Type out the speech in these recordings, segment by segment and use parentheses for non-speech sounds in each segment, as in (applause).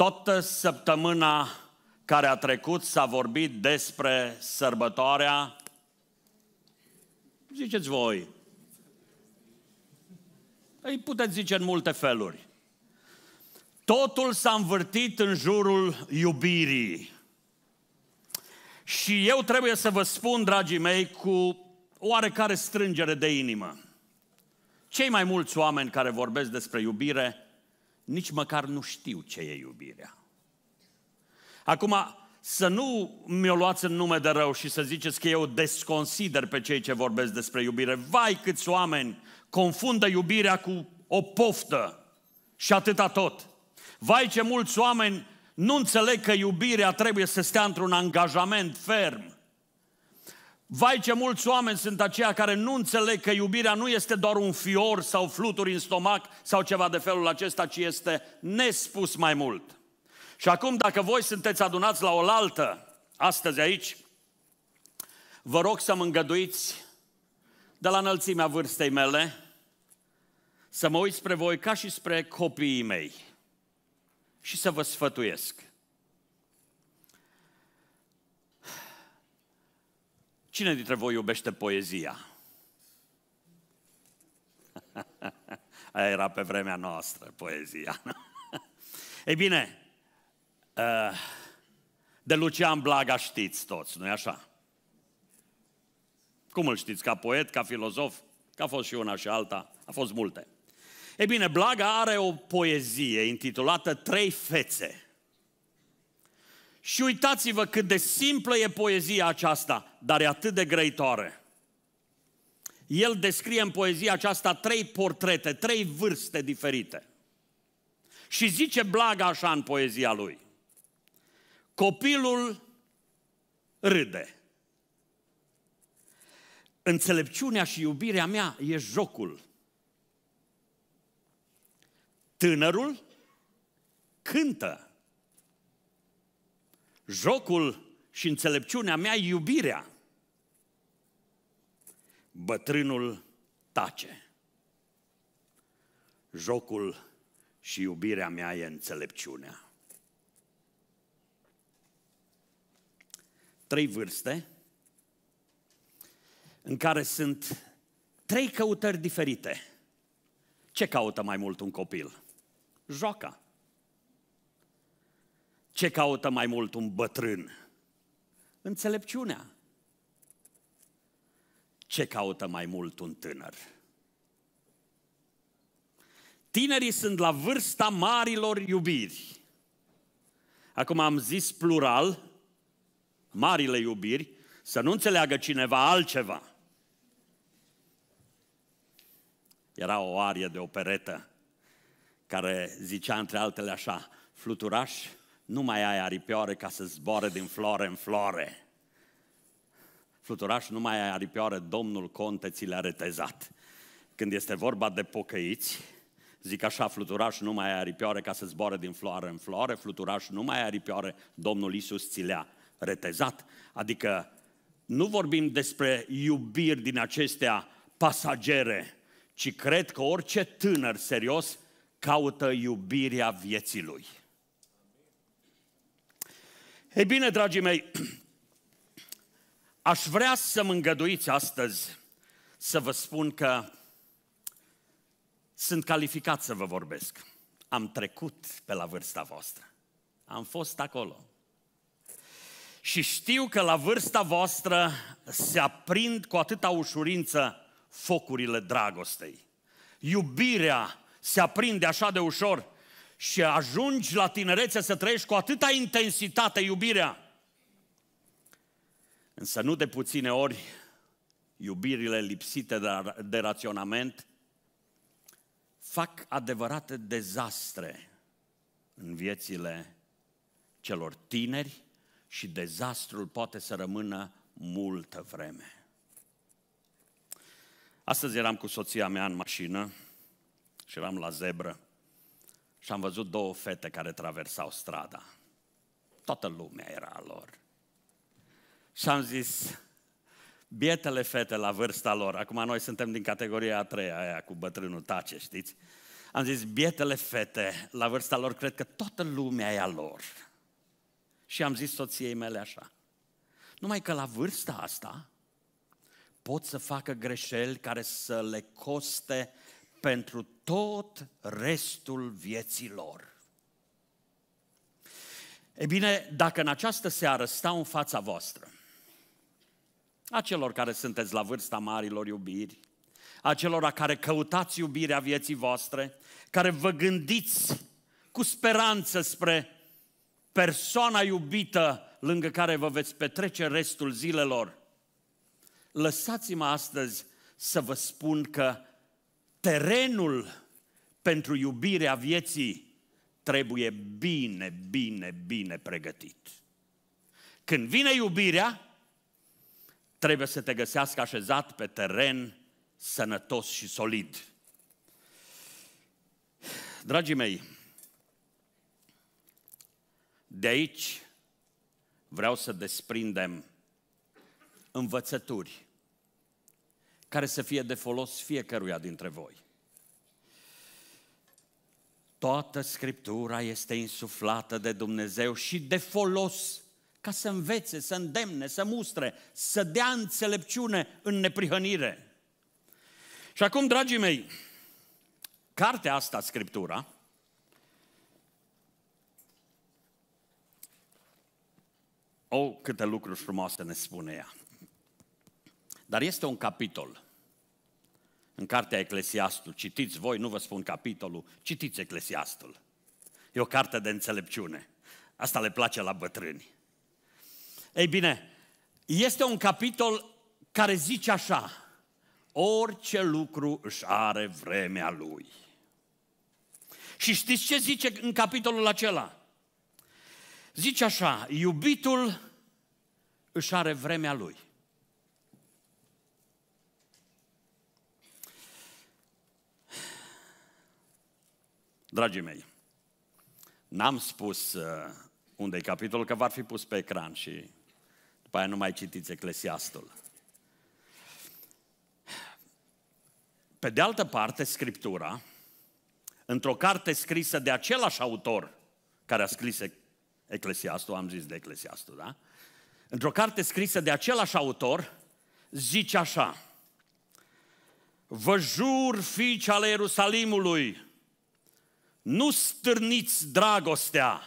Toată săptămâna care a trecut s-a vorbit despre sărbătoarea, ziceți voi, îi puteți zice în multe feluri. Totul s-a învârtit în jurul iubirii. Și eu trebuie să vă spun, dragii mei, cu oarecare strângere de inimă. Cei mai mulți oameni care vorbesc despre iubire nici măcar nu știu ce e iubirea. Acum, să nu mi-o luați în nume de rău și să ziceți că eu desconsider pe cei ce vorbesc despre iubire. Vai câți oameni confundă iubirea cu o poftă și atâta tot. Vai ce mulți oameni nu înțeleg că iubirea trebuie să stea într-un angajament ferm. Vai ce mulți oameni sunt aceia care nu înțeleg că iubirea nu este doar un fior sau fluturi în stomac sau ceva de felul acesta, ci este nespus mai mult. Și acum, dacă voi sunteți adunați la oaltă, astăzi aici, vă rog să mă îngăduiți de la înălțimea vârstei mele să mă uit spre voi ca și spre copiii mei și să vă sfătuiesc. Cine dintre voi iubește poezia? (laughs) Aia era pe vremea noastră, poezia. (laughs) Ei bine, eh, de Lucian Blaga știți toți, nu-i așa? Cum îl știți? Ca poet, ca filozof? Că a fost și una și alta, a fost multe. Ei bine, Blaga are o poezie intitulată Trei fețe. Și uitați-vă cât de simplă e poezia aceasta, dar e atât de grăitoare. El descrie în poezia aceasta trei portrete, trei vârste diferite. Și zice blaga așa în poezia lui. Copilul râde. Înțelepciunea și iubirea mea e jocul. Tânărul cântă jocul și înțelepciunea mea iubirea. Bătrânul tace. Jocul și iubirea mea e înțelepciunea. Trei vârste în care sunt trei căutări diferite. Ce caută mai mult un copil? Joaca. Ce caută mai mult un bătrân? Înțelepciunea. Ce caută mai mult un tânăr? Tinerii sunt la vârsta marilor iubiri. Acum am zis plural, marile iubiri, să nu înțeleagă cineva altceva. Era o arie de operetă care zicea între altele așa, fluturaș, nu mai ai aripioare ca să zboare din floare în floare. Fluturaș, nu mai ai aripioare, domnul conte ți le-a retezat. Când este vorba de pocăiți, zic așa, fluturaș, nu mai ai aripioare ca să zboare din floare în floare, fluturaș, nu mai ai aripioare, domnul Iisus ți le-a retezat. Adică nu vorbim despre iubiri din acestea pasagere, ci cred că orice tânăr serios caută iubirea vieții lui. Ei bine, dragii mei, aș vrea să mă îngăduiți astăzi să vă spun că sunt calificat să vă vorbesc. Am trecut pe la vârsta voastră. Am fost acolo. Și știu că la vârsta voastră se aprind cu atâta ușurință focurile dragostei. Iubirea se aprinde așa de ușor și ajungi la tinerețe să trăiești cu atâta intensitate iubirea. Însă nu de puține ori iubirile lipsite de, de raționament fac adevărate dezastre în viețile celor tineri și dezastrul poate să rămână multă vreme. Astăzi eram cu soția mea în mașină și eram la zebră și am văzut două fete care traversau strada. Toată lumea era a lor. Și am zis, bietele fete la vârsta lor, acum noi suntem din categoria a treia aia cu bătrânul tace, știți? Am zis, bietele fete la vârsta lor, cred că toată lumea e a lor. Și am zis soției mele așa. Numai că la vârsta asta pot să facă greșeli care să le coste pentru tot restul vieților. E bine, dacă în această seară stau în fața voastră, a celor care sunteți la vârsta marilor iubiri, a celor care căutați iubirea vieții voastre, care vă gândiți cu speranță spre persoana iubită lângă care vă veți petrece restul zilelor, lăsați-mă astăzi să vă spun că terenul pentru iubirea vieții trebuie bine, bine, bine pregătit. Când vine iubirea, trebuie să te găsească așezat pe teren sănătos și solid. Dragii mei, de aici vreau să desprindem învățături care să fie de folos fiecăruia dintre voi. Toată Scriptura este insuflată de Dumnezeu și de folos ca să învețe, să îndemne, să mustre, să dea înțelepciune în neprihănire. Și acum, dragii mei, cartea asta, Scriptura, o, oh, câte lucruri frumoase ne spune ea. Dar este un capitol în cartea Eclesiastul. Citiți voi, nu vă spun capitolul, citiți Eclesiastul. E o carte de înțelepciune. Asta le place la bătrâni. Ei bine, este un capitol care zice așa, orice lucru își are vremea lui. Și știți ce zice în capitolul acela? Zice așa, iubitul își are vremea lui. Dragii mei, n-am spus uh, unde e capitolul, că v-ar fi pus pe ecran și după aia nu mai citiți Eclesiastul. Pe de altă parte, Scriptura, într-o carte scrisă de același autor care a scris Eclesiastul, am zis de Eclesiastul, da? Într-o carte scrisă de același autor, zice așa, Vă jur, fiice ale Ierusalimului, nu stârniți dragostea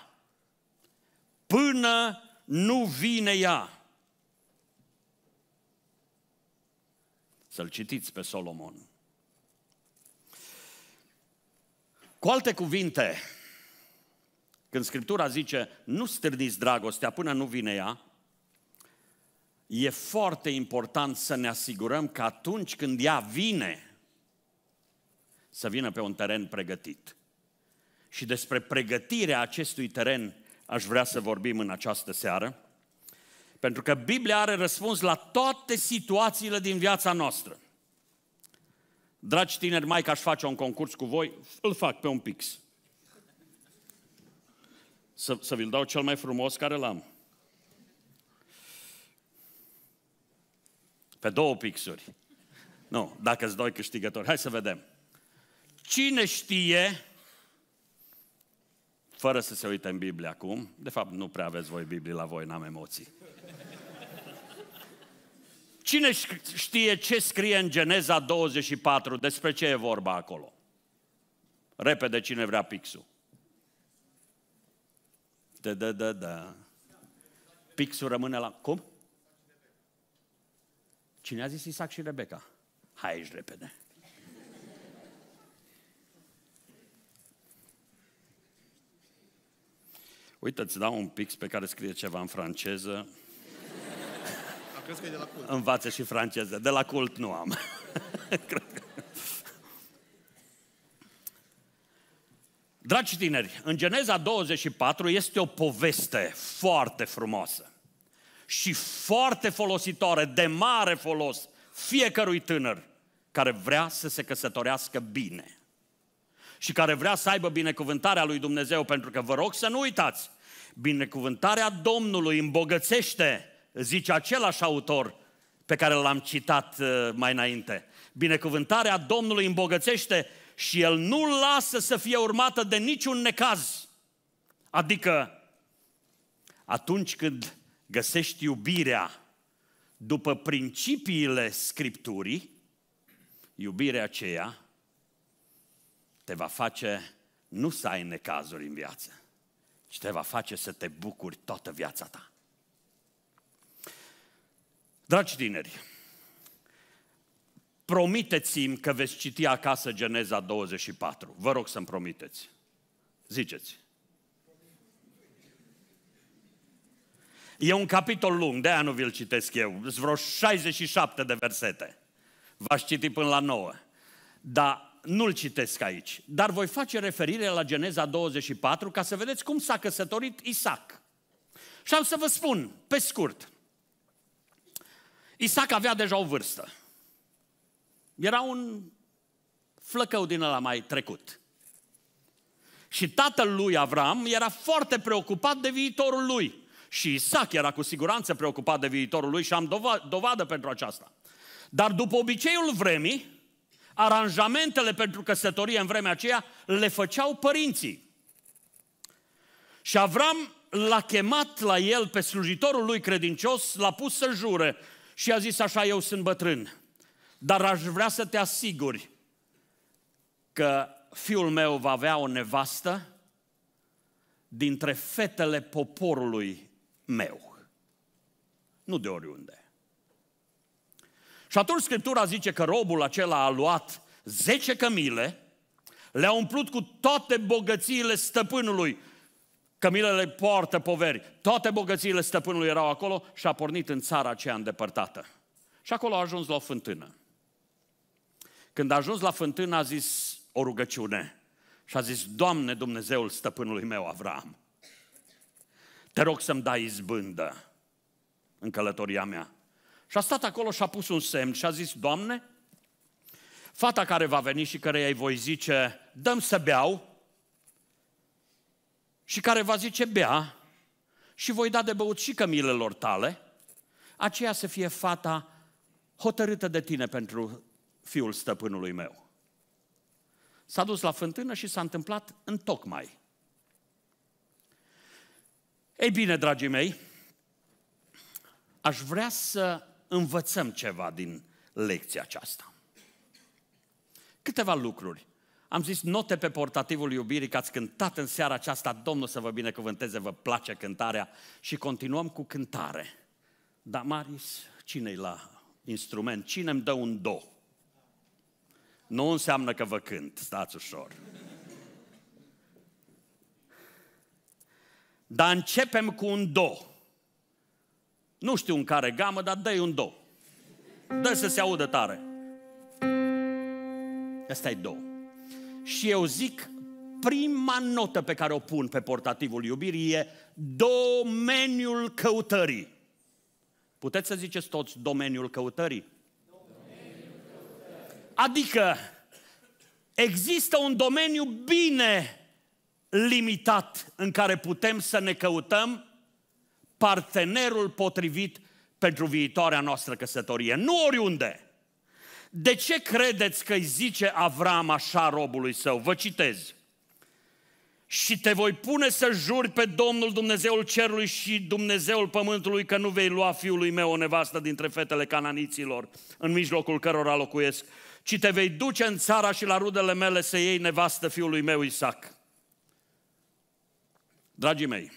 până nu vine ea. Să-l citiți pe Solomon. Cu alte cuvinte, când Scriptura zice nu stârniți dragostea până nu vine ea, e foarte important să ne asigurăm că atunci când ea vine, să vină pe un teren pregătit și despre pregătirea acestui teren aș vrea să vorbim în această seară, pentru că Biblia are răspuns la toate situațiile din viața noastră. Dragi tineri, mai că aș face un concurs cu voi, îl fac pe un pix. Să, să vi-l dau cel mai frumos care l-am. Pe două pixuri. Nu, dacă îți doi câștigători. Hai să vedem. Cine știe fără să se uite în Biblie acum. De fapt, nu prea aveți voi Biblie la voi, n-am emoții. Cine știe ce scrie în Geneza 24, despre ce e vorba acolo? Repede cine vrea pixul. Da, da, da, da. Pixul rămâne la... Cum? Cine a zis Isaac și Rebecca? Hai aici repede. Uite, îți dau un pix pe care scrie ceva în franceză. Crezi că e de la cult. Învață și franceză. De la cult nu am. (laughs) Dragi tineri, în Geneza 24 este o poveste foarte frumoasă și foarte folositoare, de mare folos fiecărui tânăr care vrea să se căsătorească bine și care vrea să aibă binecuvântarea lui Dumnezeu, pentru că vă rog să nu uitați, binecuvântarea Domnului îmbogățește, zice același autor pe care l-am citat uh, mai înainte. Binecuvântarea Domnului îmbogățește și El nu lasă să fie urmată de niciun necaz. Adică, atunci când găsești iubirea după principiile Scripturii, iubirea aceea te va face nu să ai necazuri în viață, ci te va face să te bucuri toată viața ta. Dragi tineri, promiteți-mi că veți citi acasă Geneza 24. Vă rog să-mi promiteți. Ziceți. E un capitol lung, de aia nu vi-l citesc eu. Sunt vreo 67 de versete. V-aș citi până la 9. Dar nu-l citesc aici, dar voi face referire la Geneza 24 ca să vedeți cum s-a căsătorit Isaac. Și am să vă spun, pe scurt, Isaac avea deja o vârstă. Era un flăcău din ăla mai trecut. Și tatăl lui Avram era foarte preocupat de viitorul lui. Și Isaac era cu siguranță preocupat de viitorul lui și am dovadă pentru aceasta. Dar după obiceiul vremii, Aranjamentele pentru căsătorie în vremea aceea le făceau părinții. Și Avram l-a chemat la el pe slujitorul lui credincios, l-a pus să jure și a zis așa, eu sunt bătrân, dar aș vrea să te asiguri că fiul meu va avea o nevastă dintre fetele poporului meu. Nu de oriunde. Și atunci Scriptura zice că robul acela a luat 10 cămile, le-a umplut cu toate bogățiile stăpânului. Cămilele poartă poveri. Toate bogățiile stăpânului erau acolo și a pornit în țara aceea îndepărtată. Și acolo a ajuns la o fântână. Când a ajuns la fântână a zis o rugăciune. Și a zis, Doamne Dumnezeul stăpânului meu Avram, te rog să-mi dai izbândă în călătoria mea. Și a stat acolo și a pus un semn și a zis, Doamne, fata care va veni și care îi voi zice, dăm să beau, și care va zice, bea, și voi da de băut și cămilelor tale, aceea să fie fata hotărâtă de tine pentru fiul stăpânului meu. S-a dus la fântână și s-a întâmplat în tocmai. Ei bine, dragii mei, aș vrea să învățăm ceva din lecția aceasta. Câteva lucruri. Am zis note pe portativul iubirii că ați cântat în seara aceasta, Domnul să vă binecuvânteze, vă place cântarea și continuăm cu cântare. Dar Maris, cine-i la instrument? Cine mi dă un do? Nu înseamnă că vă cânt, stați ușor. Dar începem cu un do. Nu știu în care gamă, dar dă-i un do. Dă să se audă tare. Asta e do. Și eu zic, prima notă pe care o pun pe portativul iubirii e domeniul căutării. Puteți să ziceți toți domeniul căutării? Adică există un domeniu bine limitat în care putem să ne căutăm partenerul potrivit pentru viitoarea noastră căsătorie. Nu oriunde! De ce credeți că îi zice Avram așa robului său? Vă citez. Și te voi pune să juri pe Domnul Dumnezeul cerului și Dumnezeul pământului că nu vei lua fiului meu o nevastă dintre fetele cananiților, în mijlocul cărora locuiesc, ci te vei duce în țara și la rudele mele să iei nevastă fiului meu Isaac. Dragii mei,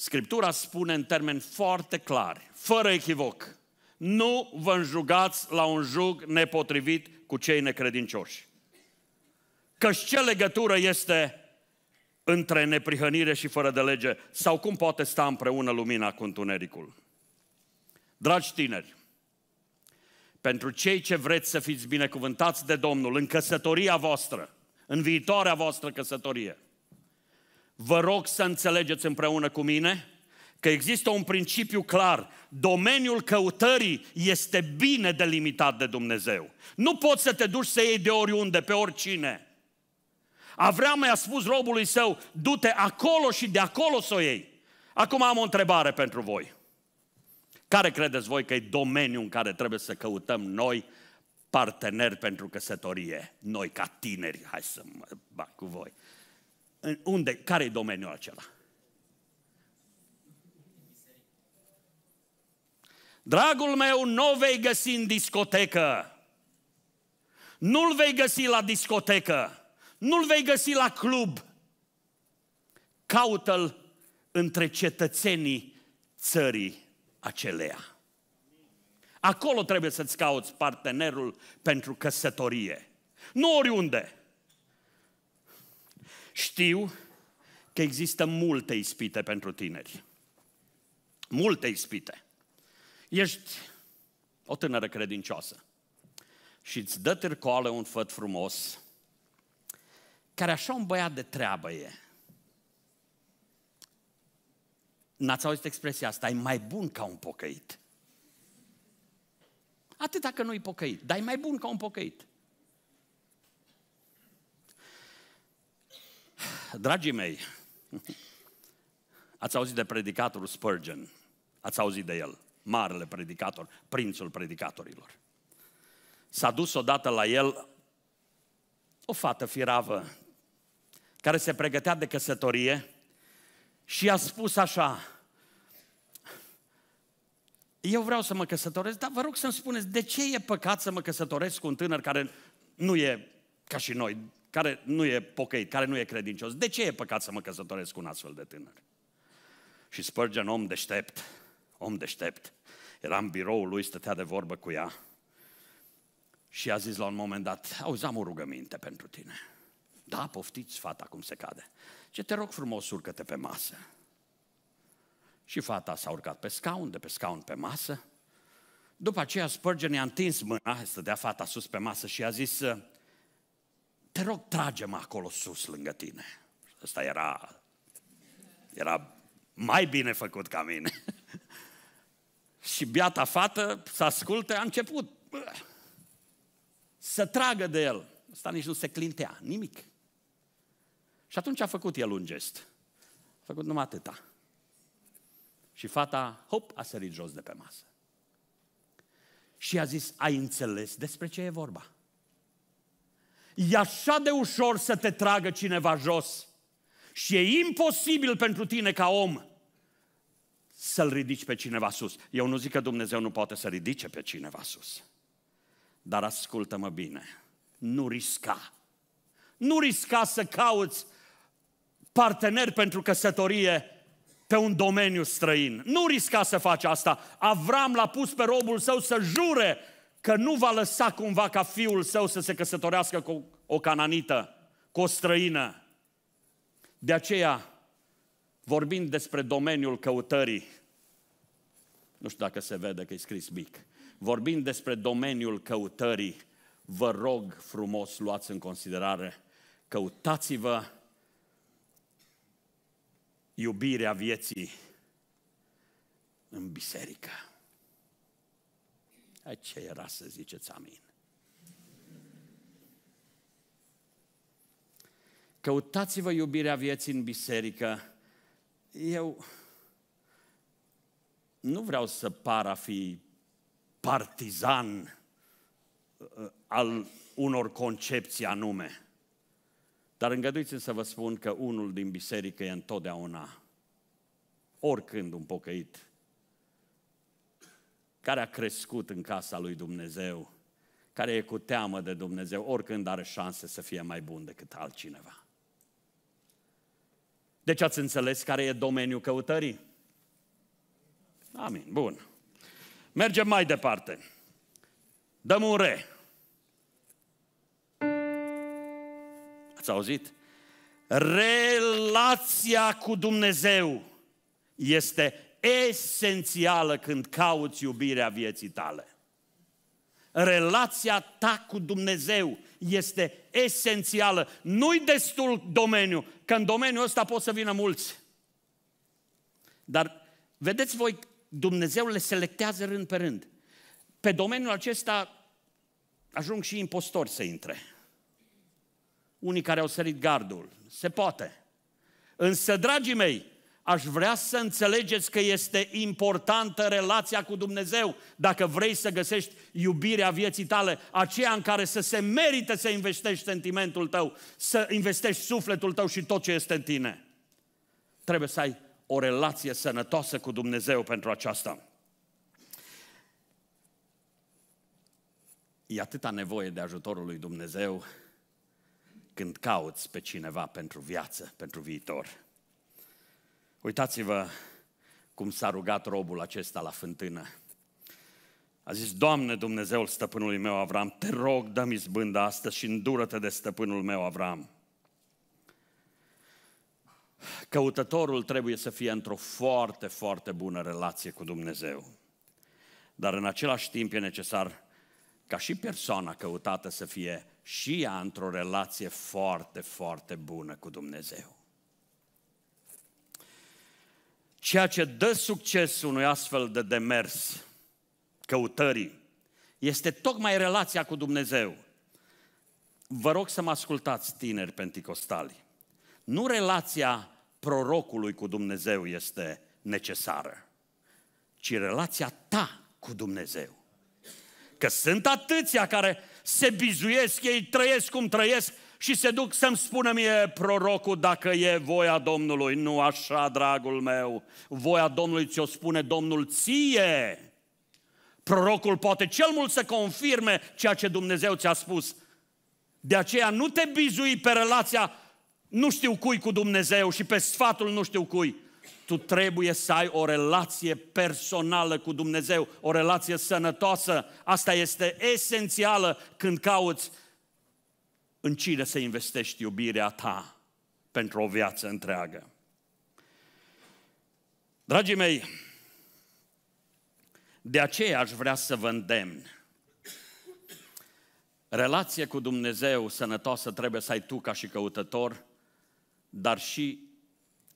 Scriptura spune în termeni foarte clari, fără echivoc, nu vă înjugați la un jug nepotrivit cu cei necredincioși. Căci ce legătură este între neprihănire și fără de lege? Sau cum poate sta împreună lumina cu întunericul? Dragi tineri, pentru cei ce vreți să fiți binecuvântați de Domnul în căsătoria voastră, în viitoarea voastră căsătorie – vă rog să înțelegeți împreună cu mine că există un principiu clar. Domeniul căutării este bine delimitat de Dumnezeu. Nu poți să te duci să iei de oriunde, pe oricine. Avram i-a spus robului său, du-te acolo și de acolo să o iei. Acum am o întrebare pentru voi. Care credeți voi că e domeniul în care trebuie să căutăm noi parteneri pentru căsătorie? Noi ca tineri, hai să mă bag cu voi. În unde? Care e domeniul acela? Dragul meu, nu vei găsi în discotecă. Nu-l vei găsi la discotecă. Nu-l vei găsi la club. Caută-l între cetățenii țării aceleia. Acolo trebuie să-ți cauți partenerul pentru căsătorie. Nu oriunde. Știu că există multe ispite pentru tineri. Multe ispite. Ești o tânără credincioasă și îți dă târcoală un făt frumos, care așa un băiat de treabă e. N-ați auzit expresia asta, e mai bun ca un pocăit. Atât dacă nu-i pocăit, dar e mai bun ca un pocăit. Dragii mei, (laughs) ați auzit de predicatorul Spurgeon, ați auzit de el, marele predicator, prințul predicatorilor. S-a dus odată la el o fată firavă care se pregătea de căsătorie și a spus așa, eu vreau să mă căsătoresc, dar vă rog să-mi spuneți, de ce e păcat să mă căsătoresc cu un tânăr care nu e ca și noi, care nu e pocăit, care nu e credincios, de ce e păcat să mă căsătoresc cu un astfel de tânăr? Și Spurgeon, om deștept, om deștept, era în biroul lui, stătea de vorbă cu ea și a zis la un moment dat, auzi, am o rugăminte pentru tine. Da, poftiți fata cum se cade. Ce te rog frumos, urcă-te pe masă. Și fata s-a urcat pe scaun, de pe scaun pe masă. După aceea Spurgeon i-a întins mâna, stătea fata sus pe masă și a zis, te rog, tragem acolo sus lângă tine. Ăsta era, era mai bine făcut ca mine. (laughs) și biata fată să asculte, a început să tragă de el. Ăsta nici nu se clintea, nimic. Și atunci a făcut el un gest. A făcut numai atâta. Și fata, hop, a sărit jos de pe masă. Și a zis, ai înțeles despre ce e vorba? E așa de ușor să te tragă cineva jos. Și e imposibil pentru tine ca om să-l ridici pe cineva sus. Eu nu zic că Dumnezeu nu poate să ridice pe cineva sus. Dar ascultă-mă bine, nu risca. Nu risca să cauți parteneri pentru căsătorie pe un domeniu străin. Nu risca să faci asta. Avram l-a pus pe robul său să jure că nu va lăsa cumva ca fiul său să se căsătorească cu o cananită, cu o străină. De aceea, vorbind despre domeniul căutării, nu știu dacă se vede că e scris mic, vorbind despre domeniul căutării, vă rog frumos, luați în considerare, căutați-vă iubirea vieții în biserică ce era să ziceți amin. Căutați-vă iubirea vieții în biserică. Eu nu vreau să par a fi partizan uh, al unor concepții anume. Dar îngăduiți-mi să vă spun că unul din biserică e întotdeauna, oricând un pocăit, care a crescut în casa lui Dumnezeu, care e cu teamă de Dumnezeu, oricând are șanse să fie mai bun decât altcineva. Deci ați înțeles care e domeniul căutării? Amin, bun. Mergem mai departe. Dăm un re. Ați auzit? Relația cu Dumnezeu este esențială când cauți iubirea vieții tale. Relația ta cu Dumnezeu este esențială. Nu-i destul domeniu, că în domeniul ăsta pot să vină mulți. Dar vedeți voi, Dumnezeu le selectează rând pe rând. Pe domeniul acesta ajung și impostori să intre. Unii care au sărit gardul. Se poate. Însă, dragii mei, aș vrea să înțelegeți că este importantă relația cu Dumnezeu dacă vrei să găsești iubirea vieții tale, aceea în care să se merită să investești sentimentul tău, să investești sufletul tău și tot ce este în tine. Trebuie să ai o relație sănătoasă cu Dumnezeu pentru aceasta. E atâta nevoie de ajutorul lui Dumnezeu când cauți pe cineva pentru viață, pentru viitor. Uitați-vă cum s-a rugat robul acesta la fântână. A zis, Doamne Dumnezeul stăpânului meu Avram, te rog, dă-mi zbândă astăzi și îndură-te de stăpânul meu Avram. Căutătorul trebuie să fie într-o foarte, foarte bună relație cu Dumnezeu. Dar în același timp e necesar ca și persoana căutată să fie și ea într-o relație foarte, foarte bună cu Dumnezeu. Ceea ce dă succes unui astfel de demers căutării este tocmai relația cu Dumnezeu. Vă rog să mă ascultați, tineri penticostali. Nu relația prorocului cu Dumnezeu este necesară, ci relația ta cu Dumnezeu. Că sunt atâția care se bizuiesc, ei trăiesc cum trăiesc, și se duc să-mi spună mie prorocul dacă e voia Domnului. Nu așa, dragul meu, voia Domnului ți-o spune Domnul ție. Prorocul poate cel mult să confirme ceea ce Dumnezeu ți-a spus. De aceea nu te bizui pe relația nu știu cui cu Dumnezeu și pe sfatul nu știu cui. Tu trebuie să ai o relație personală cu Dumnezeu, o relație sănătoasă. Asta este esențială când cauți în cine să investești iubirea ta pentru o viață întreagă. Dragii mei, de aceea aș vrea să vă îndemn. Relație cu Dumnezeu sănătoasă trebuie să ai tu ca și căutător, dar și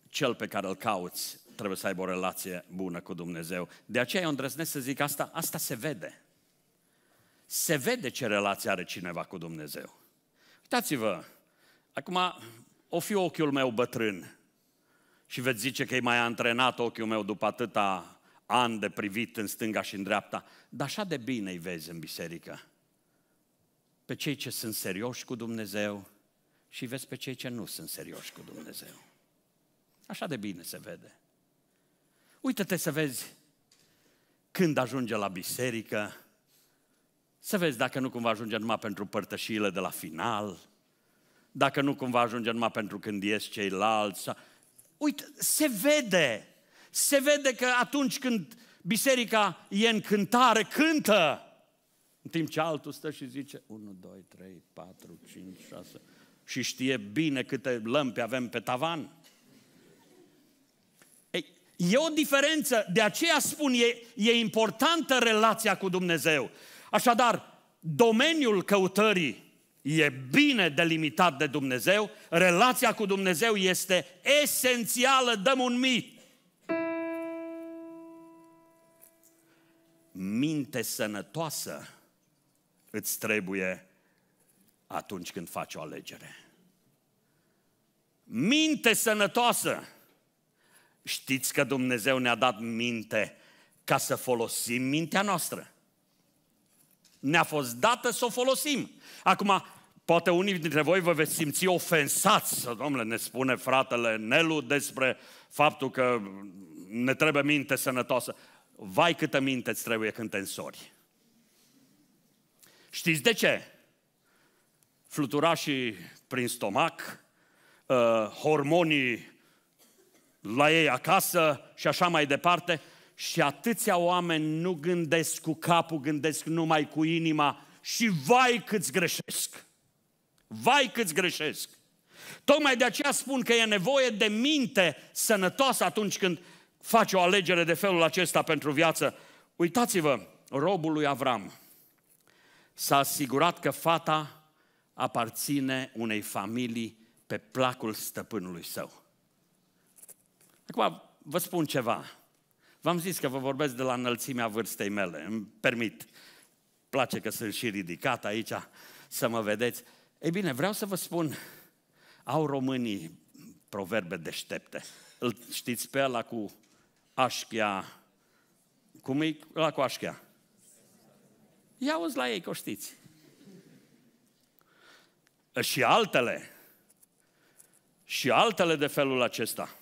cel pe care îl cauți trebuie să aibă o relație bună cu Dumnezeu. De aceea eu îndrăznesc să zic asta, asta se vede. Se vede ce relație are cineva cu Dumnezeu. Uitați-vă, acum o fi ochiul meu bătrân și veți zice că e mai antrenat ochiul meu după atâta ani de privit în stânga și în dreapta, dar așa de bine îi vezi în biserică. Pe cei ce sunt serioși cu Dumnezeu și vezi pe cei ce nu sunt serioși cu Dumnezeu. Așa de bine se vede. Uită-te să vezi când ajunge la biserică, să vezi dacă nu cumva ajunge numai pentru părtășiile de la final, dacă nu cumva ajunge numai pentru când ies ceilalți. Uite, se vede, se vede că atunci când biserica e în cântare, cântă. În timp ce altul stă și zice 1, 2, 3, 4, 5, 6 și știe bine câte lămpi avem pe tavan. Ei, e o diferență, de aceea spun, e, e importantă relația cu Dumnezeu. Așadar, domeniul căutării e bine delimitat de Dumnezeu, relația cu Dumnezeu este esențială, dăm un mi. Minte sănătoasă îți trebuie atunci când faci o alegere. Minte sănătoasă. Știți că Dumnezeu ne-a dat minte ca să folosim mintea noastră. Ne-a fost dată să o folosim. Acum, poate unii dintre voi vă veți simți ofensați, domnule, ne spune fratele Nelu despre faptul că ne trebuie minte sănătoasă. Vai câtă minte îți trebuie când te însori. Știți de ce? Fluturașii prin stomac, uh, hormonii la ei acasă și așa mai departe, și atâția oameni nu gândesc cu capul, gândesc numai cu inima și vai câți greșesc. Vai câți greșesc. Tocmai de aceea spun că e nevoie de minte sănătoasă atunci când faci o alegere de felul acesta pentru viață. Uitați-vă, robul lui Avram s-a asigurat că fata aparține unei familii pe placul stăpânului său. Acum vă spun ceva. V-am zis că vă vorbesc de la înălțimea vârstei mele, îmi permit. Place că sunt și ridicat aici să mă vedeți. Ei bine, vreau să vă spun, au românii proverbe deștepte. Îl știți pe ăla cu așchia, cum e ăla cu așchia? Ia uzi la ei că o știți. Și altele. Și altele de felul acesta.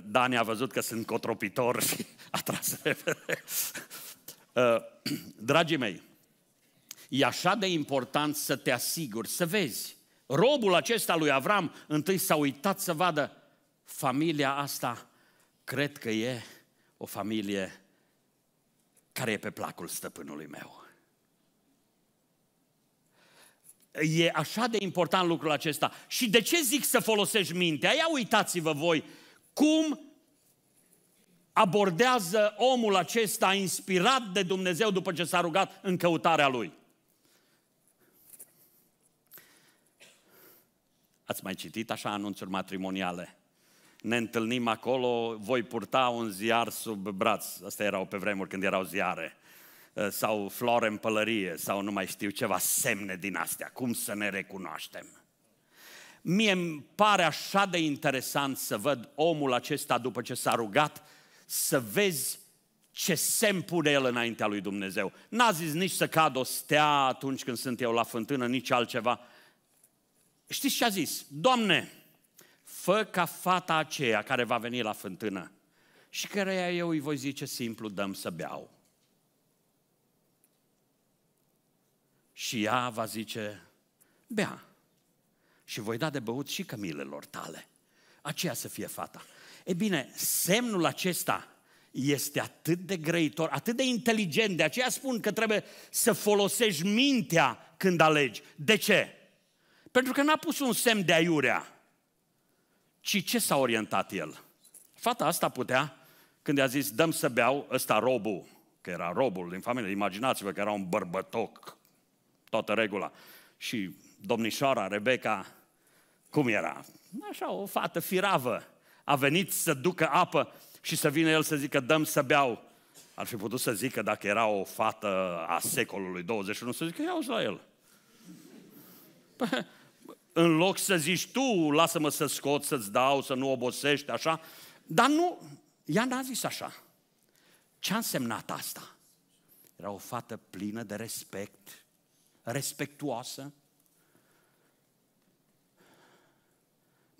Dani a văzut că sunt cotropitor și a tras (laughs) uh, (clears throat) Dragii mei, e așa de important să te asiguri, să vezi. Robul acesta lui Avram întâi s-a uitat să vadă familia asta, cred că e o familie care e pe placul stăpânului meu. E așa de important lucrul acesta. Și de ce zic să folosești mintea? Ia uitați-vă voi cum abordează omul acesta inspirat de Dumnezeu după ce s-a rugat în căutarea lui. Ați mai citit așa anunțuri matrimoniale? Ne întâlnim acolo, voi purta un ziar sub braț. Asta erau pe vremuri când erau ziare. Eh, sau flore în pălărie, sau nu mai știu ceva semne din astea. Cum să ne recunoaștem? Mie îmi pare așa de interesant să văd omul acesta după ce s-a rugat, să vezi ce semn pune el înaintea lui Dumnezeu. N-a zis nici să cad o stea atunci când sunt eu la fântână, nici altceva. Știți ce a zis? Doamne, fă ca fata aceea care va veni la fântână și căreia eu îi voi zice simplu, dăm să beau. Și ea va zice, bea și voi da de băut și cămilelor tale. Aceea să fie fata. E bine, semnul acesta este atât de grăitor, atât de inteligent, de aceea spun că trebuie să folosești mintea când alegi. De ce? Pentru că n-a pus un semn de aiurea, ci ce s-a orientat el? Fata asta putea, când i-a zis, dăm să beau ăsta robul, că era robul din familie, imaginați-vă că era un bărbătoc, toată regula. Și domnișoara Rebecca cum era? Așa, o fată firavă a venit să ducă apă și să vină el să zică, dăm să beau. Ar fi putut să zică, dacă era o fată a secolului 21, să zică, iau la el. Păi, în loc să zici tu, lasă-mă să scot, să-ți dau, să nu obosești, așa. Dar nu, ea n-a zis așa. Ce a însemnat asta? Era o fată plină de respect, respectuoasă,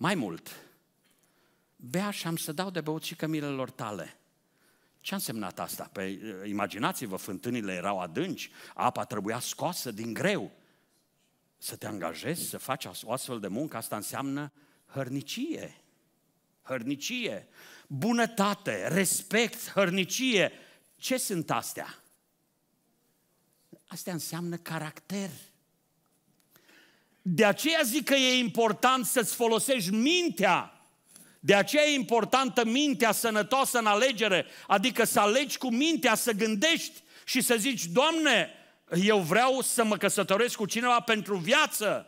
Mai mult, bea și am să dau de băut și cămilelor tale. Ce a însemnat asta? Păi, eh, imaginați-vă, fântânile erau adânci, apa trebuia scoasă din greu. Să te angajezi, să faci o astfel de muncă, asta înseamnă hărnicie. Hărnicie, bunătate, respect, hărnicie. Ce sunt astea? Astea înseamnă caracter. De aceea zic că e important să-ți folosești mintea. De aceea e importantă mintea sănătoasă în alegere, adică să alegi cu mintea, să gândești și să zici, Doamne, eu vreau să mă căsătoresc cu cineva pentru viață.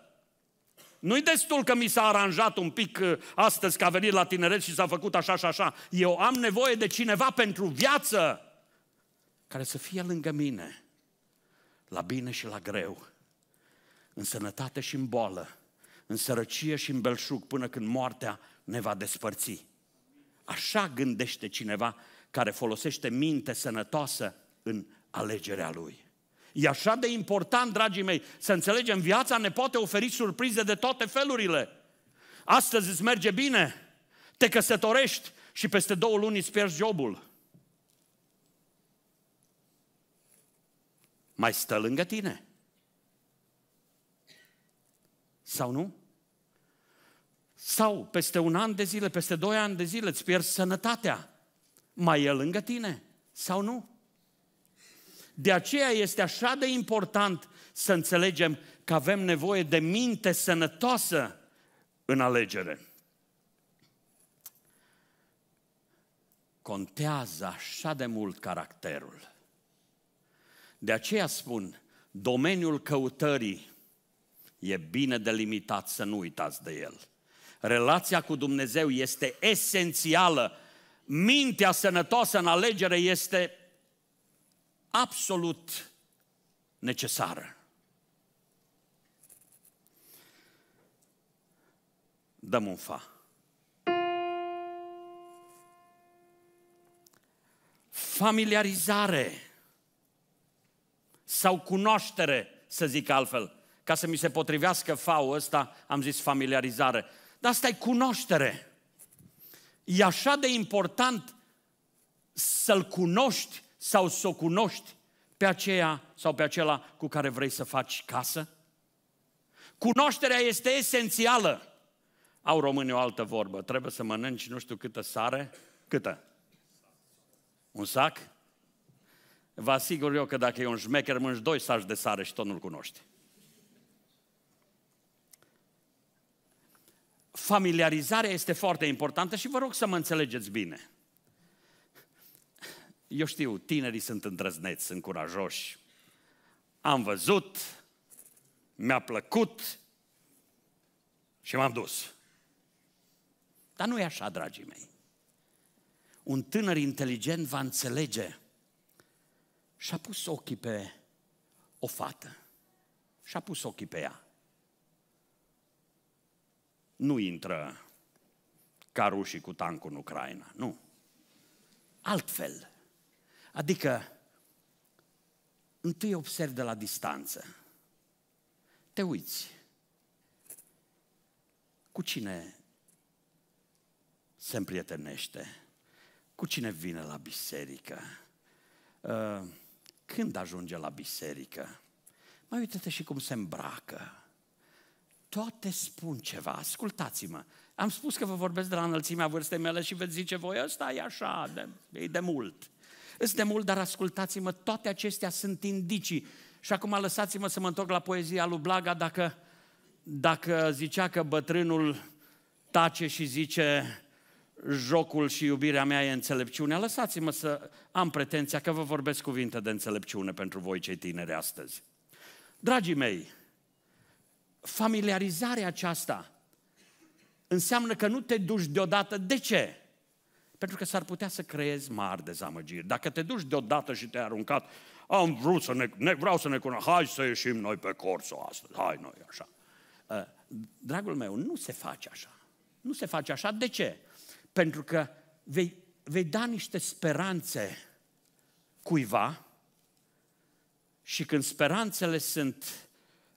Nu-i destul că mi s-a aranjat un pic uh, astăzi că a venit la tineret și s-a făcut așa și așa. Eu am nevoie de cineva pentru viață care să fie lângă mine, la bine și la greu în sănătate și în boală, în sărăcie și în belșug, până când moartea ne va despărți. Așa gândește cineva care folosește minte sănătoasă în alegerea lui. E așa de important, dragii mei, să înțelegem, viața ne poate oferi surprize de toate felurile. Astăzi îți merge bine, te căsătorești și peste două luni îți pierzi jobul. Mai stă lângă tine. Sau nu? Sau peste un an de zile, peste doi ani de zile îți pierzi sănătatea. Mai e lângă tine? Sau nu? De aceea este așa de important să înțelegem că avem nevoie de minte sănătoasă în alegere. Contează așa de mult caracterul. De aceea spun, domeniul căutării e bine delimitat să nu uitați de el. Relația cu Dumnezeu este esențială. Mintea sănătoasă în alegere este absolut necesară. Dăm un fa. Familiarizare sau cunoaștere, să zic altfel. Ca să mi se potrivească fau ăsta, am zis familiarizare. Dar asta e cunoaștere. E așa de important să-l cunoști sau să o cunoști pe aceea sau pe acela cu care vrei să faci casă? Cunoașterea este esențială. Au românii o altă vorbă. Trebuie să mănânci nu știu câtă sare. Câtă? Un sac? Vă asigur eu că dacă e un șmecher, mânci doi saci de sare și tot nu-l cunoști. familiarizarea este foarte importantă și vă rog să mă înțelegeți bine. Eu știu, tinerii sunt îndrăzneți, sunt curajoși. Am văzut, mi-a plăcut și m-am dus. Dar nu e așa, dragii mei. Un tânăr inteligent va înțelege și-a pus ochii pe o fată. Și-a pus ochii pe ea nu intră ca rușii cu tancul în Ucraina, nu. Altfel. Adică, întâi observi de la distanță. Te uiți. Cu cine se împrietenește? Cu cine vine la biserică? Uh, când ajunge la biserică? Mai uite-te și cum se îmbracă toate spun ceva. Ascultați-mă. Am spus că vă vorbesc de la înălțimea vârstei mele și veți zice voi, ăsta e așa, de, e de mult. Este de mult, dar ascultați-mă, toate acestea sunt indicii. Și acum lăsați-mă să mă întorc la poezia lui Blaga dacă, dacă zicea că bătrânul tace și zice jocul și iubirea mea e înțelepciunea, lăsați-mă să am pretenția că vă vorbesc cuvinte de înțelepciune pentru voi cei tineri astăzi. Dragii mei, familiarizarea aceasta înseamnă că nu te duci deodată. De ce? Pentru că s-ar putea să creezi mari dezamăgiri. Dacă te duci deodată și te-ai aruncat, am vrut să ne, ne vreau să ne cunosc, hai să ieșim noi pe corso astăzi, hai noi așa. Uh, dragul meu, nu se face așa. Nu se face așa. De ce? Pentru că vei, vei da niște speranțe cuiva și când speranțele sunt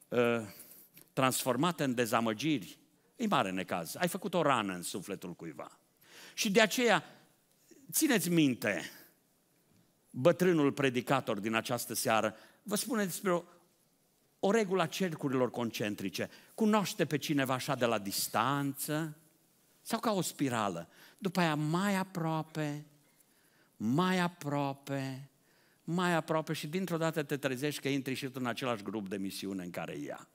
uh, transformată în dezamăgiri, e mare necaz. Ai făcut o rană în sufletul cuiva. Și de aceea, țineți minte, bătrânul predicator din această seară vă spune despre o, o regulă a cercurilor concentrice. Cunoaște pe cineva așa de la distanță sau ca o spirală. După aia mai aproape, mai aproape, mai aproape și dintr-o dată te trezești că intri și tu în același grup de misiune în care ea.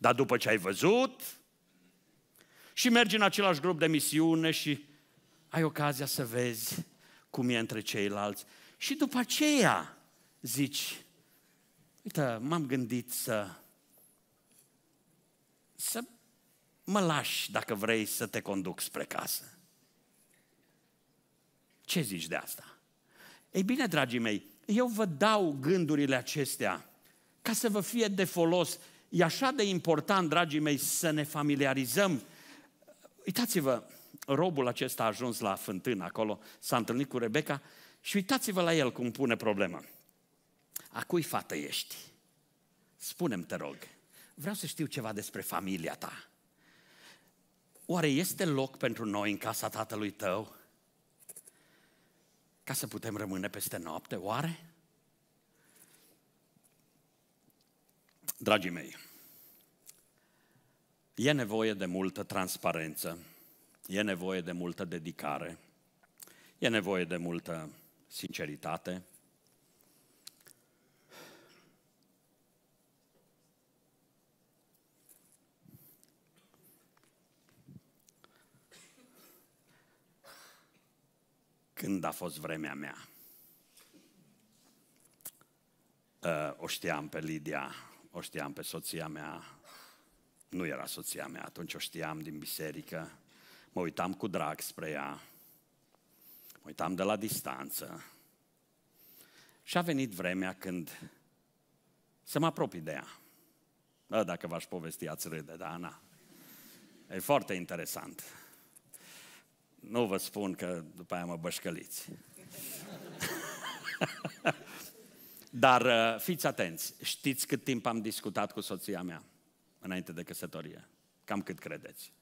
Dar după ce ai văzut și mergi în același grup de misiune și ai ocazia să vezi cum e între ceilalți. Și după aceea zici, uite, m-am gândit să, să mă lași dacă vrei să te conduc spre casă. Ce zici de asta? Ei bine, dragii mei, eu vă dau gândurile acestea ca să vă fie de folos E așa de important, dragii mei, să ne familiarizăm. Uitați-vă, robul acesta a ajuns la fântână acolo, s-a întâlnit cu Rebecca și uitați-vă la el cum pune problema. A cui fată ești? Spune-mi, te rog, vreau să știu ceva despre familia ta. Oare este loc pentru noi în casa tatălui tău? Ca să putem rămâne peste noapte, oare? Dragii mei, e nevoie de multă transparență, e nevoie de multă dedicare, e nevoie de multă sinceritate. Când a fost vremea mea? Ă, o știam pe Lidia o știam pe soția mea, nu era soția mea, atunci o știam din biserică, mă uitam cu drag spre ea, mă uitam de la distanță și a venit vremea când să mă apropii de ea. Da, dacă v-aș povesti, ați râde, da, na. E foarte interesant. Nu vă spun că după aia mă bășcăliți. (laughs) Dar uh, fiți atenți, știți cât timp am discutat cu soția mea înainte de căsătorie? Cam cât credeți?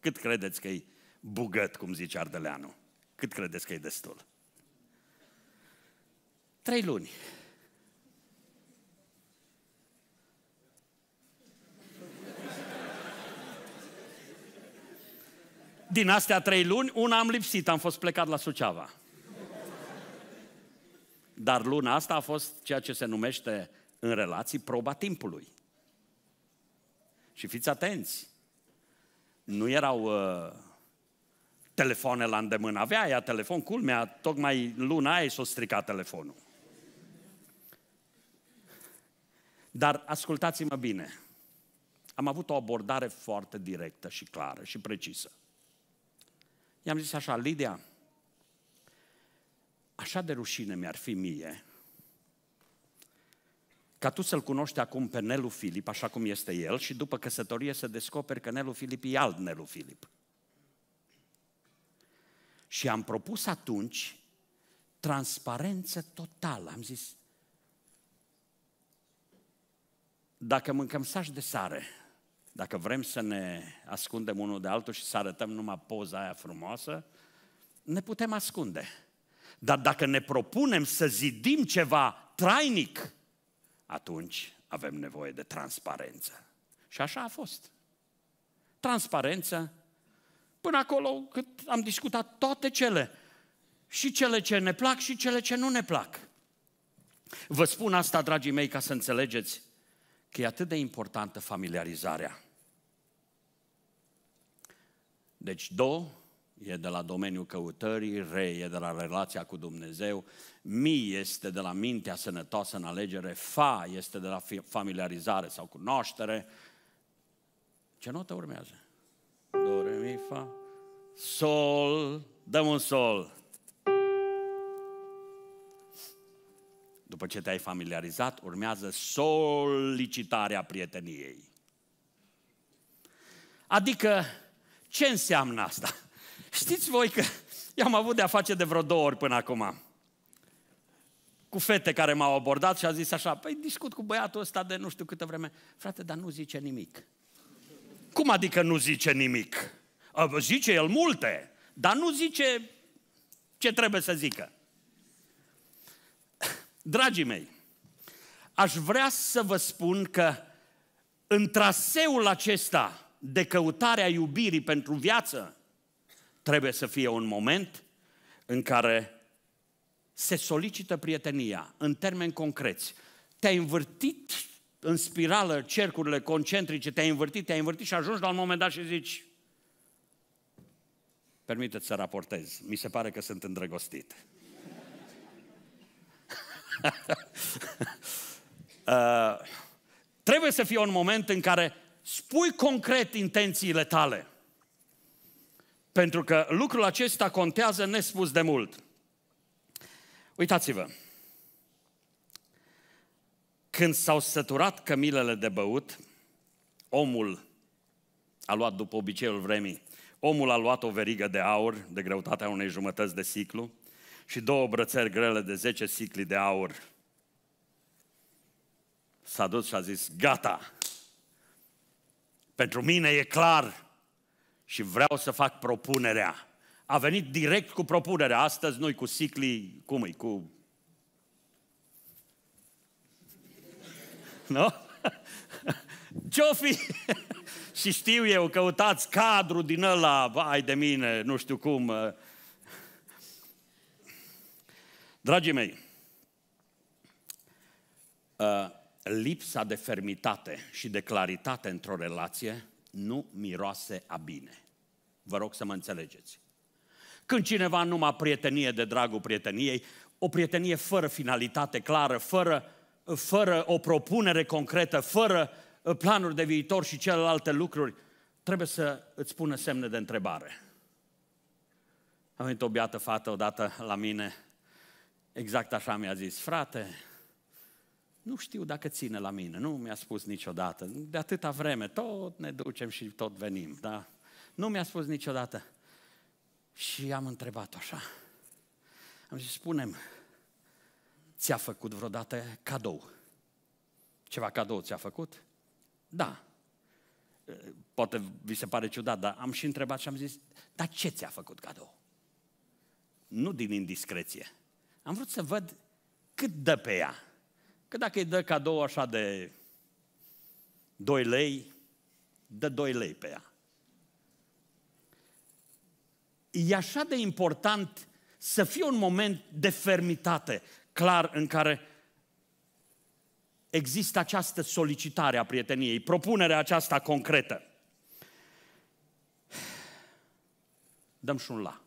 Cât credeți că e bugăt, cum zice Ardeleanu? Cât credeți că e destul? Trei luni. Din astea trei luni, una am lipsit, am fost plecat la Suceava. Dar luna asta a fost ceea ce se numește în relații proba timpului. Și fiți atenți, nu erau uh, telefoane la îndemână. Avea ea telefon, culmea, tocmai luna aia s-o strica telefonul. Dar ascultați-mă bine, am avut o abordare foarte directă și clară și precisă. I-am zis așa, Lidia, așa de rușine mi-ar fi mie ca tu să-l cunoști acum pe Nelu Filip, așa cum este el, și după căsătorie să descoperi că Nelu Filip e alt Nelu Filip. Și am propus atunci transparență totală. Am zis, dacă mâncăm saș de sare, dacă vrem să ne ascundem unul de altul și să arătăm numai poza aia frumoasă, ne putem ascunde. Dar dacă ne propunem să zidim ceva trainic, atunci avem nevoie de transparență. Și așa a fost. Transparență, până acolo cât am discutat toate cele, și cele ce ne plac și cele ce nu ne plac. Vă spun asta, dragii mei, ca să înțelegeți că e atât de importantă familiarizarea. Deci, două e de la domeniul căutării, re e de la relația cu Dumnezeu, mi este de la mintea sănătoasă în alegere, fa este de la familiarizare sau cunoaștere. Ce notă urmează? Do, re, mi, fa, sol, dăm un sol. După ce te-ai familiarizat, urmează solicitarea prieteniei. Adică, ce înseamnă asta? Știți voi că i-am avut de-a face de vreo două ori până acum. Cu fete care m-au abordat și a zis așa, păi discut cu băiatul ăsta de nu știu câtă vreme. Frate, dar nu zice nimic. Cum adică nu zice nimic? Zice el multe, dar nu zice ce trebuie să zică. Dragii mei, aș vrea să vă spun că în traseul acesta de căutarea iubirii pentru viață, trebuie să fie un moment în care se solicită prietenia în termeni concreți. Te-ai învârtit în spirală cercurile concentrice, te-ai învârtit, te-ai învârtit și ajungi la un moment dat și zici permiteți să raportez, mi se pare că sunt îndrăgostit. (laughs) uh, trebuie să fie un moment în care spui concret intențiile tale. Pentru că lucrul acesta contează nespus de mult. Uitați-vă. Când s-au săturat cămilele de băut, omul a luat după obiceiul vremii, omul a luat o verigă de aur de greutatea unei jumătăți de siclu și două brățări grele de 10 sicli de aur. S-a dus și a zis, gata, pentru mine e clar și vreau să fac propunerea. A venit direct cu propunerea. Astăzi noi cu siclii, cum e, cu... (laughs) Nu? (laughs) fi? (laughs) și știu eu, căutați cadru din ăla, ai de mine, nu știu cum. Uh. Dragii mei, uh, lipsa de fermitate și de claritate într-o relație nu miroase a bine. Vă rog să mă înțelegeți. Când cineva numai prietenie de dragul prieteniei, o prietenie fără finalitate clară, fără, fără o propunere concretă, fără uh, planuri de viitor și celelalte lucruri, trebuie să îți pună semne de întrebare. A venit o biată fată odată la mine, exact așa mi-a zis, frate, nu știu dacă ține la mine, nu mi-a spus niciodată, de atâta vreme, tot ne ducem și tot venim, da? Nu mi-a spus niciodată. Și am întrebat așa. Am zis, spunem, ți-a făcut vreodată cadou? Ceva cadou ți-a făcut? Da. Poate vi se pare ciudat, dar am și întrebat și am zis, dar ce ți-a făcut cadou? Nu din indiscreție. Am vrut să văd cât dă pe ea. Că dacă îi dă cadou așa de 2 lei, dă 2 lei pe ea e așa de important să fie un moment de fermitate, clar, în care există această solicitare a prieteniei, propunerea aceasta concretă. Dăm și un la.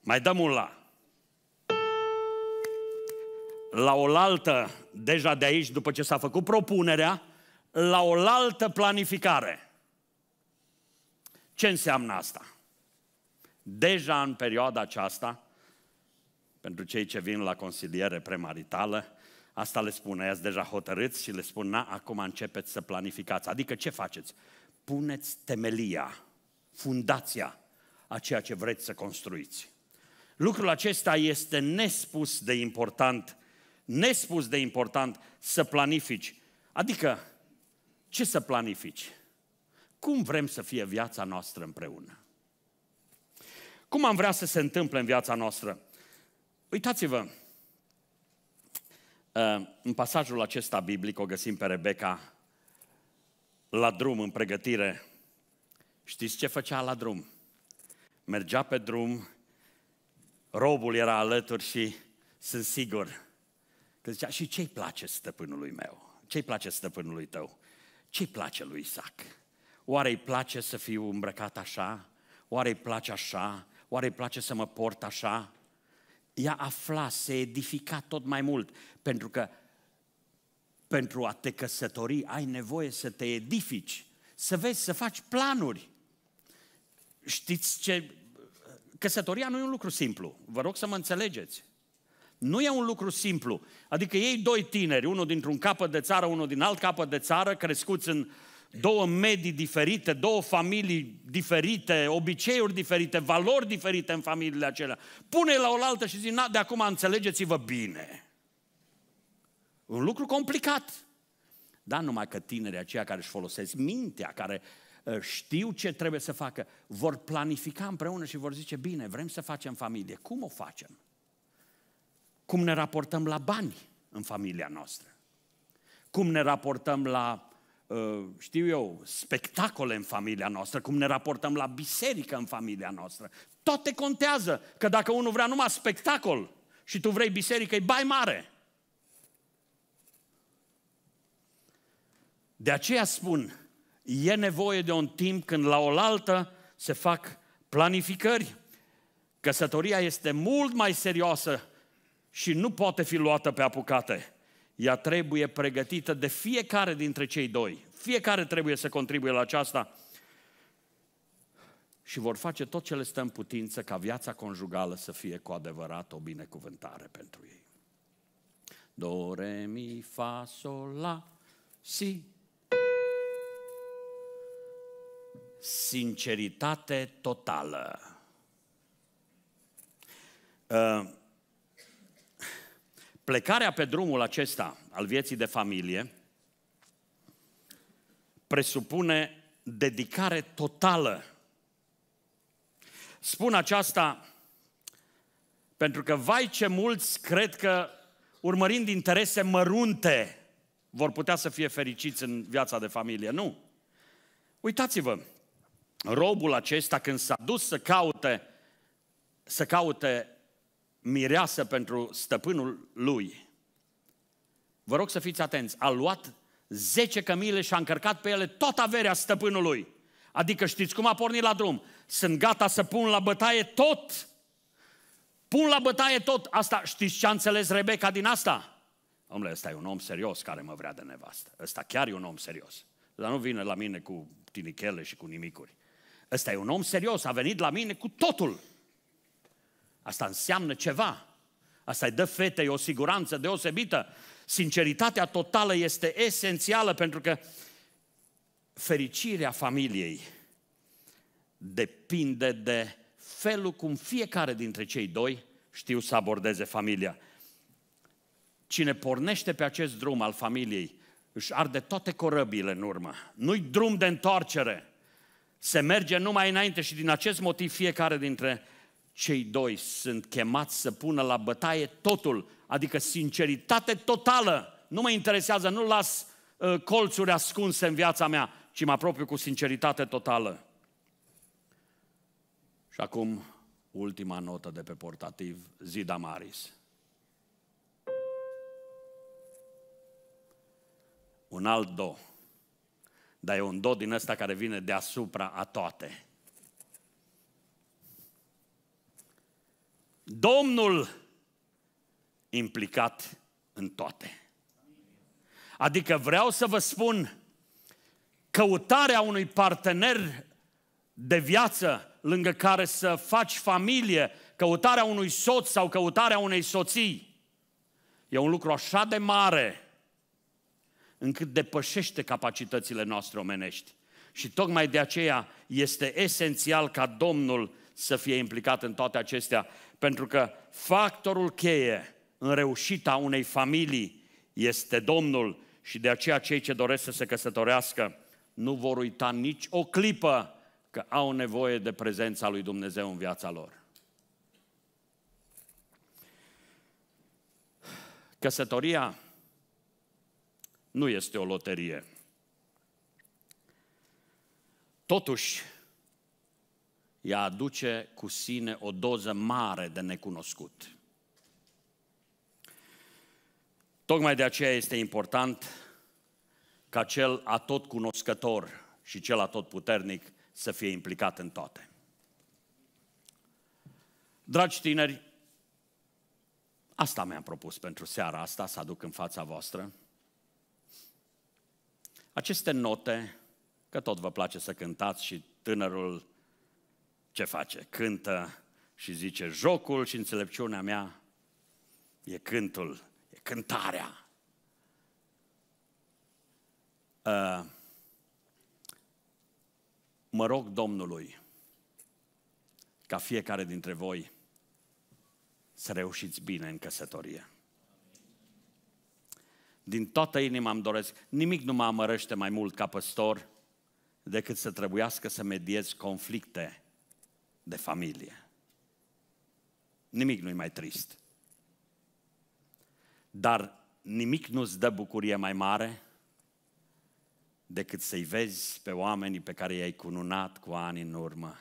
Mai dăm un la. La oaltă, deja de aici, după ce s-a făcut propunerea, la o altă planificare. Ce înseamnă asta? Deja în perioada aceasta, pentru cei ce vin la consiliere premaritală, asta le spune, ați deja hotărâți și le spun, na, acum începeți să planificați. Adică ce faceți? Puneți temelia, fundația a ceea ce vreți să construiți. Lucrul acesta este nespus de important, nespus de important să planifici. Adică ce să planifici? Cum vrem să fie viața noastră împreună? Cum am vrea să se întâmple în viața noastră? Uitați-vă, uh, în pasajul acesta biblic o găsim pe Rebecca la drum, în pregătire. Știți ce făcea la drum? Mergea pe drum, robul era alături și sunt sigur că zicea, și ce-i place stăpânului meu? Ce-i place stăpânului tău? Ce-i place lui Isaac? Oare îi place să fiu îmbrăcat așa? Oare îi place așa? Oare îi place să mă port așa? Ea afla, se edifica tot mai mult, pentru că pentru a te căsători ai nevoie să te edifici, să vezi, să faci planuri. Știți ce? Căsătoria nu e un lucru simplu. Vă rog să mă înțelegeți. Nu e un lucru simplu. Adică ei doi tineri, unul dintr-un capăt de țară, unul din alt capăt de țară, crescuți în două medii diferite, două familii diferite, obiceiuri diferite, valori diferite în familiile acelea. Pune-i la oaltă și zic na, de acum înțelegeți-vă bine. Un lucru complicat. Dar numai că tinerii aceia care își folosesc mintea, care ă, știu ce trebuie să facă, vor planifica împreună și vor zice, bine, vrem să facem familie. Cum o facem? cum ne raportăm la bani în familia noastră, cum ne raportăm la, uh, știu eu, spectacole în familia noastră, cum ne raportăm la biserică în familia noastră. Toate contează, că dacă unul vrea numai spectacol și tu vrei biserică, e bai mare. De aceea spun, e nevoie de un timp când la oaltă se fac planificări. Căsătoria este mult mai serioasă și nu poate fi luată pe apucate. Ea trebuie pregătită de fiecare dintre cei doi. Fiecare trebuie să contribuie la aceasta. Și vor face tot ce le stă în putință ca viața conjugală să fie cu adevărat o binecuvântare pentru ei. Do, re, mi, fa, sol, la, si. Sinceritate totală. Uh, Plecarea pe drumul acesta al vieții de familie presupune dedicare totală. Spun aceasta pentru că, vai ce mulți cred că, urmărind interese mărunte, vor putea să fie fericiți în viața de familie. Nu. Uitați-vă, robul acesta când s-a dus să caute, să caute mireasă pentru stăpânul lui. Vă rog să fiți atenți, a luat 10 cămile și a încărcat pe ele toată averea stăpânului. Adică știți cum a pornit la drum? Sunt gata să pun la bătaie tot. Pun la bătaie tot. Asta, știți ce a înțeles Rebecca din asta? Omule, ăsta e un om serios care mă vrea de nevastă. Ăsta chiar e un om serios. Dar nu vine la mine cu tinichele și cu nimicuri. Ăsta e un om serios, a venit la mine cu totul. Asta înseamnă ceva. Asta îi dă fetei o siguranță deosebită. Sinceritatea totală este esențială pentru că fericirea familiei depinde de felul cum fiecare dintre cei doi știu să abordeze familia. Cine pornește pe acest drum al familiei își arde toate corăbile în urmă. Nu-i drum de întoarcere. Se merge numai înainte și din acest motiv fiecare dintre cei doi sunt chemați să pună la bătaie totul, adică sinceritate totală. Nu mă interesează, nu las uh, colțuri ascunse în viața mea, ci mă apropiu cu sinceritate totală. Și acum, ultima notă de pe portativ, Zida Maris. Un alt do. Dar e un do din ăsta care vine deasupra a toate. Domnul implicat în toate. Adică vreau să vă spun, căutarea unui partener de viață lângă care să faci familie, căutarea unui soț sau căutarea unei soții, e un lucru așa de mare încât depășește capacitățile noastre omenești. Și tocmai de aceea este esențial ca Domnul să fie implicat în toate acestea. Pentru că factorul cheie în reușita unei familii este Domnul și de aceea cei ce doresc să se căsătorească nu vor uita nici o clipă că au nevoie de prezența lui Dumnezeu în viața lor. Căsătoria nu este o loterie. Totuși, ea aduce cu sine o doză mare de necunoscut. Tocmai de aceea este important ca cel atot cunoscător și cel atot puternic să fie implicat în toate. Dragi tineri, asta mi-am propus pentru seara asta, să aduc în fața voastră. Aceste note, că tot vă place să cântați și tânărul ce face? Cântă și zice, jocul și înțelepciunea mea e cântul, e cântarea. Uh, mă rog Domnului ca fiecare dintre voi să reușiți bine în căsătorie. Din toată inima îmi doresc, nimic nu mă amărăște mai mult ca păstor decât să trebuiască să mediez conflicte de familie. Nimic nu-i mai trist. Dar nimic nu-ți dă bucurie mai mare decât să-i vezi pe oamenii pe care i-ai cununat cu ani în urmă.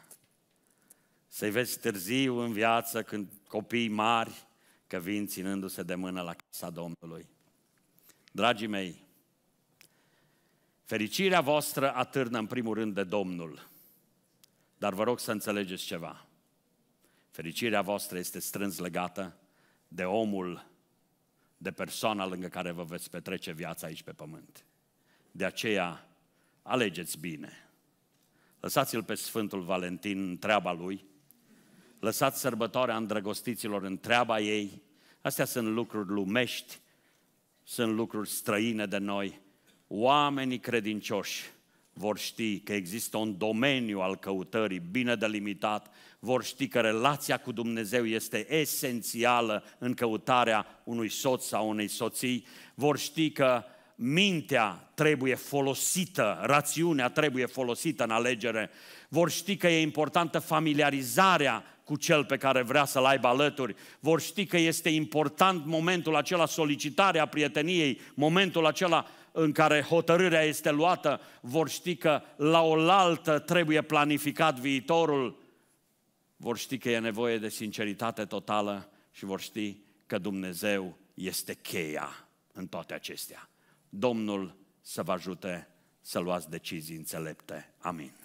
Să-i vezi târziu în viață, când copii mari, că vin ținându-se de mână la casa Domnului. Dragii mei, fericirea voastră atârnă în primul rând de Domnul. Dar vă rog să înțelegeți ceva. Fericirea voastră este strâns legată de omul, de persoana lângă care vă veți petrece viața aici pe pământ. De aceea, alegeți bine. Lăsați-l pe Sfântul Valentin în treaba lui, lăsați sărbătoarea îndrăgostiților în treaba ei, astea sunt lucruri lumești, sunt lucruri străine de noi. Oamenii credincioși vor ști că există un domeniu al căutării bine delimitat, vor ști că relația cu Dumnezeu este esențială în căutarea unui soț sau unei soții, vor ști că mintea trebuie folosită, rațiunea trebuie folosită în alegere, vor ști că e importantă familiarizarea cu cel pe care vrea să-l aibă alături, vor ști că este important momentul acela solicitarea prieteniei, momentul acela în care hotărârea este luată, vor ști că la oaltă trebuie planificat viitorul, vor ști că e nevoie de sinceritate totală și vor ști că Dumnezeu este cheia în toate acestea. Domnul să vă ajute să luați decizii înțelepte. Amin.